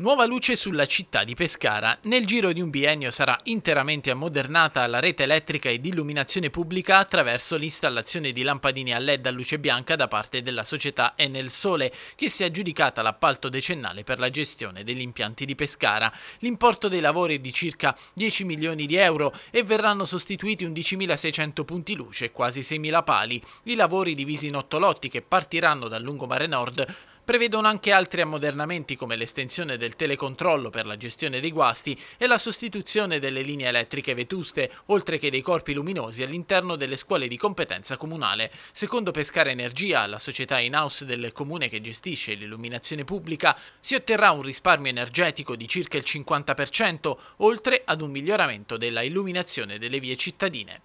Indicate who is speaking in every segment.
Speaker 1: Nuova luce sulla città di Pescara. Nel giro di un biennio sarà interamente ammodernata la rete elettrica ed illuminazione pubblica attraverso l'installazione di lampadini a LED a luce bianca da parte della società Enel Sole, che si è aggiudicata l'appalto decennale per la gestione degli impianti di Pescara. L'importo dei lavori è di circa 10 milioni di euro e verranno sostituiti 11.600 punti luce e quasi 6.000 pali. I lavori divisi in otto lotti che partiranno dal lungomare nord prevedono anche altri ammodernamenti come l'estensione del telecontrollo per la gestione dei guasti e la sostituzione delle linee elettriche vetuste, oltre che dei corpi luminosi all'interno delle scuole di competenza comunale. Secondo Pescara Energia, la società in-house del comune che gestisce l'illuminazione pubblica, si otterrà un risparmio energetico di circa il 50%, oltre ad un miglioramento della illuminazione delle vie cittadine.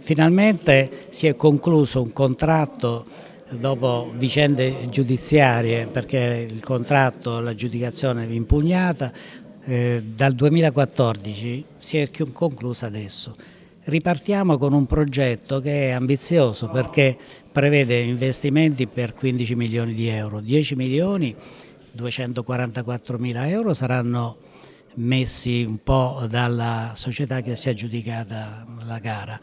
Speaker 2: Finalmente si è concluso un contratto dopo vicende giudiziarie perché il contratto, l'aggiudicazione è impugnata, eh, dal 2014 si è conclusa adesso. Ripartiamo con un progetto che è ambizioso perché prevede investimenti per 15 milioni di euro, 10 milioni 244 mila euro saranno messi un po' dalla società che si è aggiudicata la gara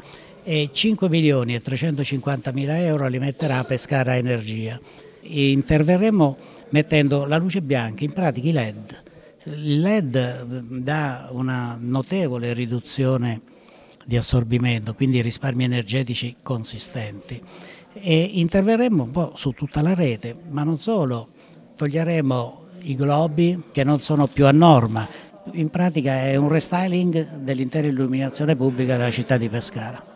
Speaker 2: e 5 milioni e 350 mila euro li metterà Pescara Energia. Interverremo mettendo la luce bianca, in pratica i LED. Il LED mm, dà una notevole riduzione di assorbimento, quindi risparmi energetici consistenti. E interverremo un po' su tutta la rete, ma non solo, toglieremo i globi che non sono più a norma. In pratica è un restyling dell'intera illuminazione pubblica della città di Pescara.